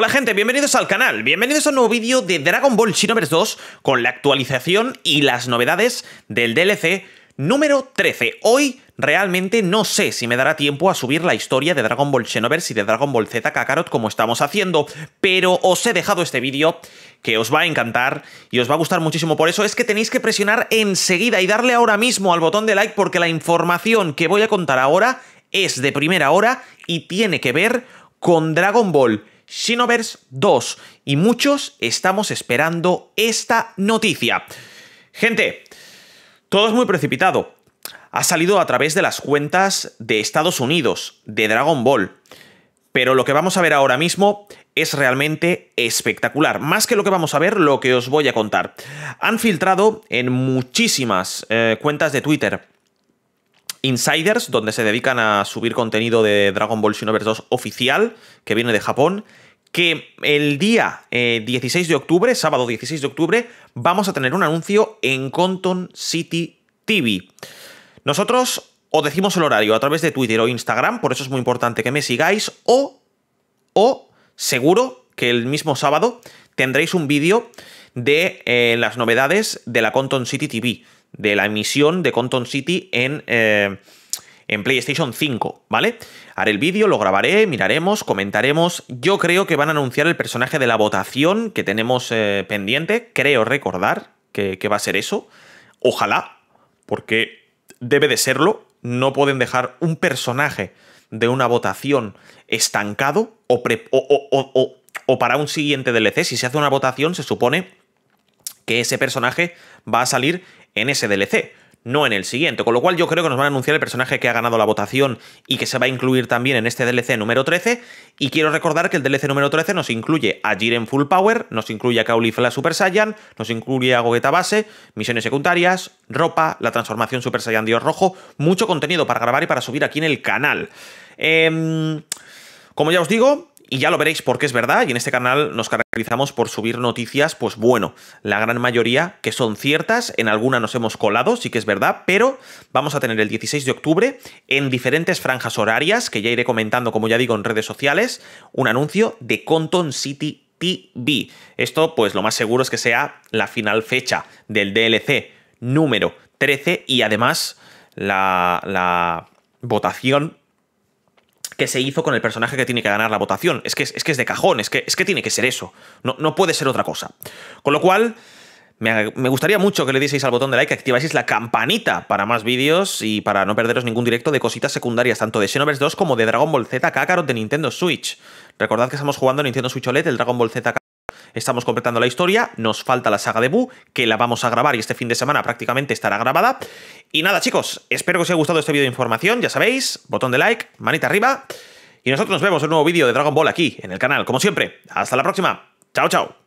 Hola gente, bienvenidos al canal, bienvenidos a un nuevo vídeo de Dragon Ball Xenoverse 2 con la actualización y las novedades del DLC número 13. Hoy realmente no sé si me dará tiempo a subir la historia de Dragon Ball Xenoverse y de Dragon Ball Z Kakarot como estamos haciendo, pero os he dejado este vídeo que os va a encantar y os va a gustar muchísimo. Por eso es que tenéis que presionar enseguida y darle ahora mismo al botón de like porque la información que voy a contar ahora es de primera hora y tiene que ver con Dragon Ball Shinovers 2 y muchos estamos esperando esta noticia. Gente, todo es muy precipitado. Ha salido a través de las cuentas de Estados Unidos, de Dragon Ball. Pero lo que vamos a ver ahora mismo es realmente espectacular. Más que lo que vamos a ver, lo que os voy a contar. Han filtrado en muchísimas eh, cuentas de Twitter insiders, donde se dedican a subir contenido de Dragon Ball Shinovers 2 oficial, que viene de Japón, que el día 16 eh, de octubre, sábado 16 de octubre, vamos a tener un anuncio en Conton City TV. Nosotros os decimos el horario a través de Twitter o Instagram, por eso es muy importante que me sigáis, o, o seguro que el mismo sábado tendréis un vídeo de eh, las novedades de la Conton City TV, de la emisión de Conton City en... Eh, en PlayStation 5, ¿vale? Haré el vídeo, lo grabaré, miraremos, comentaremos. Yo creo que van a anunciar el personaje de la votación que tenemos eh, pendiente. Creo recordar que, va a ser eso. Ojalá, porque debe de serlo. No pueden dejar un personaje de una votación estancado o, para un siguiente DLC. Si se hace una votación, se supone que ese personaje va a salir en ese DLC no en el siguiente. Con lo cual yo creo que nos van a anunciar el personaje que ha ganado la votación y que se va a incluir también en este DLC número 13. Y quiero recordar que el DLC número 13 nos incluye a Jiren Full Power, nos incluye a Caulifla Super Saiyan, nos incluye a Gogeta Base, misiones secundarias, ropa, la transformación Super Saiyan Dios Rojo, mucho contenido para grabar y para subir aquí en el canal. Em, como ya os digo, y ya lo veréis porque es verdad, y en este canal nos por subir noticias, pues bueno, la gran mayoría que son ciertas, en alguna nos hemos colado, sí que es verdad, pero vamos a tener el 16 de octubre en diferentes franjas horarias, que ya iré comentando, como ya digo, en redes sociales, un anuncio de Conton City TV. Esto, pues lo más seguro es que sea la final fecha del DLC número 13 y además la, la votación que se hizo con el personaje que tiene que ganar la votación. Es que es, que es de cajón, es que, es que tiene que ser eso. No, puede ser otra cosa. Con lo cual, me, gustaría mucho que le dieseis al botón de like, que activaseis la campanita para más vídeos y para no perderos ningún directo de cositas secundarias, tanto de Xenoverse 2 como de Dragon Ball Z Kakarot de Nintendo Switch. Recordad que estamos jugando Nintendo Switch OLED el Dragon Ball Z estamos completando la historia, nos falta la saga de Boo, que la vamos a grabar y este fin de semana prácticamente estará grabada. Y nada chicos, espero que os haya gustado este vídeo de información, ya sabéis, botón de like, manita arriba, y nosotros nos vemos en un nuevo vídeo de Dragon Ball aquí, en el canal, como siempre. Hasta la próxima, chao chao.